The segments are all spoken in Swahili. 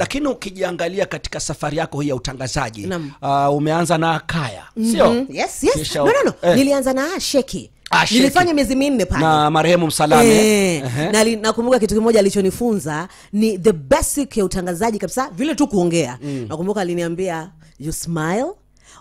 lakini ukijiangalia katika safari yako hii ya utangazaji uh, umeanza na Kaya mhm. sio? mm -hmm. yes, yes. Kisha, no, no, no. Eh. Nilianza na Sheki ah, nilifanya miezi minne pale na marehemu Msalame e, uh-huh. na nakumbuka kitu kimoja alichonifunza ni the basic ya utangazaji kabisa vile tu kuongea mm. nakumbuka aliniambia you smile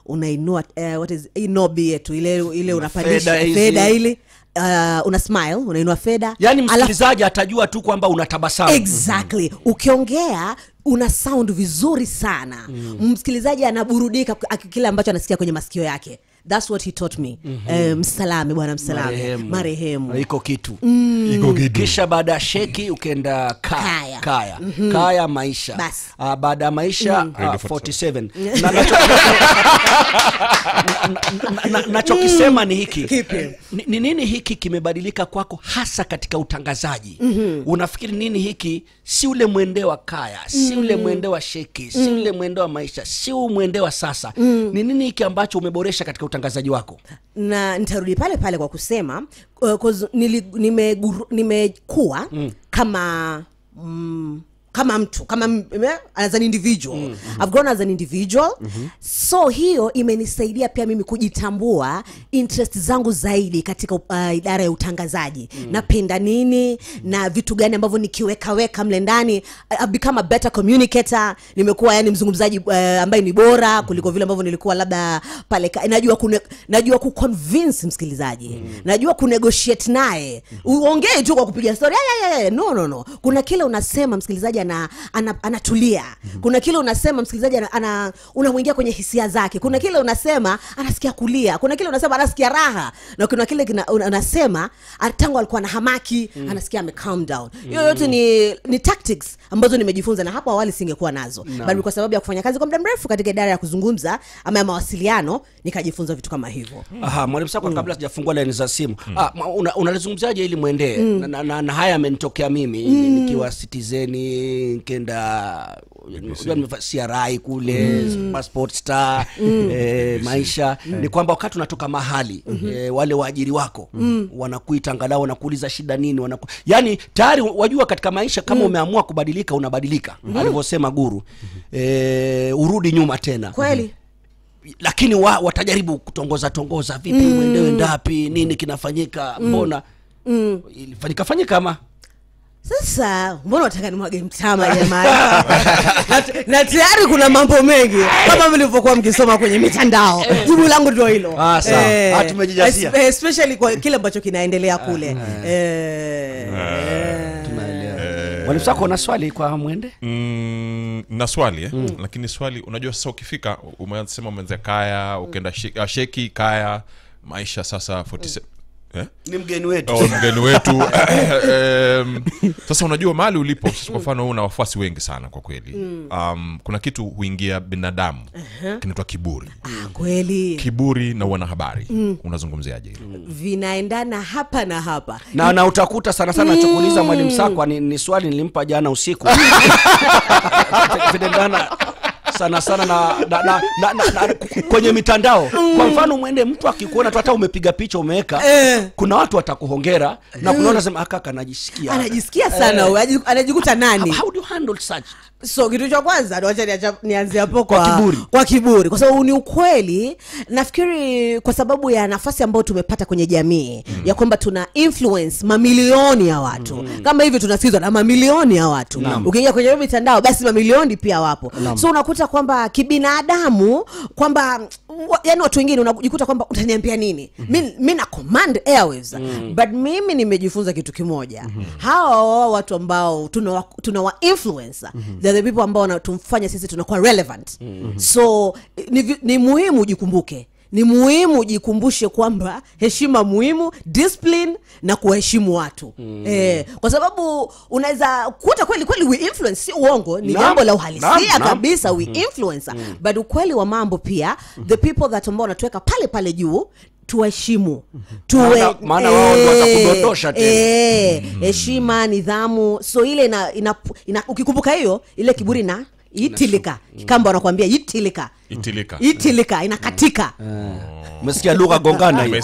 unainua uh, what is inobi yetu ile ile unapandisha fedha ili uh, una smile unainua fedha yani msikilizaji atajua tu kwamba unatabasamu exactly mm-hmm. ukiongea una sound vizuri sana mm. msikilizaji anaburudika kile ambacho anasikia kwenye masikio yake thats what he taught me mm-hmm. msalame um, bwana msalame marehemu, marehemu. iko kitu mm kisha baada ya sheki ukaenda kaya kaya, kaya. Mm -hmm. kaya maisha uh, baada ya maisha mm. uh, 47 nachokisema ni hiki mhm. ni nini hiki kimebadilika kwako hasa katika utangazaji mm -hmm. unafikiri nini hiki si ule mwende wa kaya si mhm. ule mwende wa sheki si mhm. ule mwende wa maisha si mwende wa sasa ni nini hiki ambacho umeboresha katika utangazaji wako na nitarudi pale pale kwa kusema uh, nimekuwa nime, mm. kama mm, kama mtu kama me, eh, as an individual mm -hmm. I've grown as an individual mm -hmm. so hiyo imenisaidia pia mimi kujitambua interest zangu zaidi katika uh, idara ya utangazaji mm. -hmm. napenda nini na vitu gani ambavyo nikiwekaweka mle ndani I've become a better communicator nimekuwa yani mzungumzaji uh, ambaye ni bora mm. kuliko vile ambavyo nilikuwa labda pale najua kune, najua ku convince msikilizaji mm. -hmm. najua ku negotiate naye mm-hmm. uongee tu kwa kupiga story yeah, yeah, yeah. no no no kuna kile unasema msikilizaji ana, ana, anatulia mm-hmm. kuna kile unasema msikilizaji unamwingia kwenye hisia zake kuna mhm. kile unasema anasikia kulia kuna kile unasema anasikia raha na kuna kile kina, unasema tangu alikuwa na hamaki mm-hmm. anasikia ame calm down mm. hiyo mm-hmm. yote ni, ni tactics ambazo nimejifunza na hapo awali singekuwa nazo no. bali kwa sababu ya kufanya kazi kwa muda mrefu katika idara ya kuzungumza ama ya mawasiliano nikajifunza vitu kama hivyo mwalimu sako mm. kabla sijafungua laini za simu mm. ah, unalizungumziaje una ili mwendee mm. na, na, na haya amenitokea mimi mm. nikiwa sitizeni nkenda siarai kule mm. passport star mm. e, maisha mm. ni kwamba wakati unatoka mahali mm-hmm. e, wale waajiri wako mm. wanakuita angalau wanakuuliza shida nini wanaku... yani tayari wajua katika maisha kama mm. umeamua kubadilika unabadilika mm. alivyosema guru e, urudi nyuma tena kweli mm-hmm lakini wa, watajaribu kutongoza tongoza vipi mm. uendewe ndapi nini kinafanyika mm. mbona mm. mm. ilifanyika fanyika ama sasa mbona wataka nimwage mtama jamani na tayari kuna mambo mengi kama mlivyokuwa mkisoma kwenye mitandao jibu langu ndio hilo ah, eh. ah, especially kwa kile ambacho kinaendelea kule ah, eh. eh, na swali kwa mwende mm, na swali eh? mm. lakini swali unajua sasa ukifika umesema umenzea kaya ukenda ah, sheki kaya maisha sasa 47 mm eh? ni mgeni wetu oh, mgeni wetu um, sasa unajua mahali ulipo kwa mfano una wafuasi wengi sana kwa kweli um, kuna kitu huingia binadamu uh-huh. kinaitwa kiburi ah, kweli kiburi na wanahabari mm. unazungumziaje hilo mm. vinaendana hapa na hapa na, na utakuta sana sana mm. chukuliza mwalimu sakwa ni, ni swali nilimpa jana usiku vinaendana sana sana na, na, na, na, na, na kwenye mitandao mm. kwa mfano mwende mtu akikuona tu hata umepiga picha umeweka eh. kuna watu watakuhongera na eh. kuna watu wanasema akaka ah, anajisikia anajisikia sana eh. anajikuta nani how, how so kitu cha kwanza wacha nianze hapo kwa, kiburi kwa kiburi kwa sababu ni ukweli nafikiri kwa sababu ya nafasi ambayo tumepata kwenye jamii mm. ya kwamba tuna influence mamilioni ya watu mm. kama hivyo tunasikizwa na mamilioni ya watu ukiingia kwenye mitandao basi mamilioni pia wapo Lam. so unakuta kwamba kibinadamu kwamba wa, yani watu wengine unajikuta kwamba utaniambia nini mm-hmm. mi na command airwaves mm-hmm. but mimi nimejifunza kitu kimoja mm-hmm. hawa watu ambao tunawa, tunawa influence mm-hmm. the people ambao tumfanya sisi tunakuwa relevant mm-hmm. so ni, ni muhimu ujikumbuke ni muhimu jikumbushe kwamba heshima muhimu discipline na kuwaheshimu watu mm. eh, kwa sababu unaweza kuta kweli kweli we influence si uongo ni jambo la uhalisia kabisa we mm. influencer mm. but ukweli wa mambo pia mm. the people that ambao wanatuweka pale pale juu tuwaheshimu mm-hmm. tuwekudondosha eh, eh, mm. heshima nidhamu so ile ina, ina, ina, ukikumbuka hiyo ile kiburi na itilika mm. kikambo anakuambia itilika itilika inakatika umesikia eh. lugha gongana